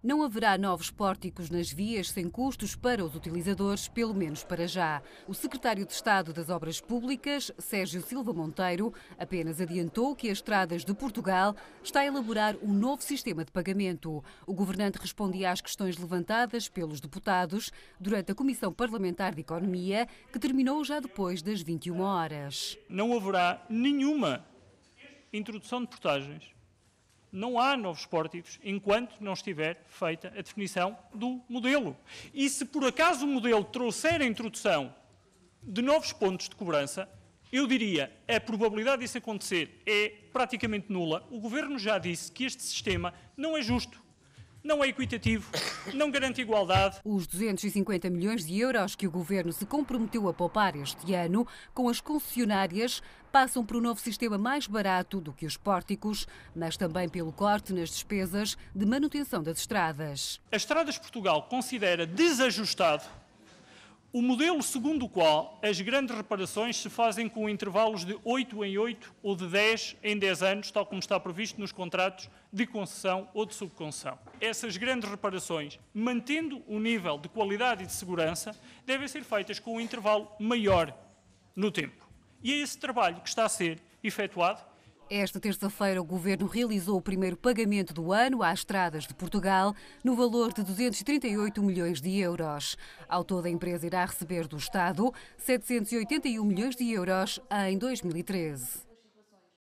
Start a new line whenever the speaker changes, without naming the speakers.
Não haverá novos pórticos nas vias sem custos para os utilizadores, pelo menos para já. O secretário de Estado das Obras Públicas, Sérgio Silva Monteiro, apenas adiantou que as Estradas de Portugal está a elaborar um novo sistema de pagamento. O governante respondia às questões levantadas pelos deputados durante a Comissão Parlamentar de Economia, que terminou já depois das 21 horas.
Não haverá nenhuma introdução de portagens não há novos pórticos enquanto não estiver feita a definição do modelo. E se por acaso o modelo trouxer a introdução de novos pontos de cobrança, eu diria a probabilidade disso acontecer é praticamente nula. O Governo já disse que este sistema não é justo, não é equitativo, não garante igualdade.
Os 250 milhões de euros que o governo se comprometeu a poupar este ano com as concessionárias passam por um novo sistema mais barato do que os pórticos, mas também pelo corte nas despesas de manutenção das estradas.
As Estradas Portugal considera desajustado o modelo segundo o qual as grandes reparações se fazem com intervalos de 8 em 8 ou de 10 em 10 anos, tal como está previsto nos contratos de concessão ou de subconcessão. Essas grandes reparações, mantendo o nível de qualidade e de segurança, devem ser feitas com um intervalo maior no tempo. E é esse trabalho que está a ser efetuado
esta terça-feira, o governo realizou o primeiro pagamento do ano às estradas de Portugal, no valor de 238 milhões de euros. Ao todo, a empresa irá receber do Estado 781 milhões de euros em 2013.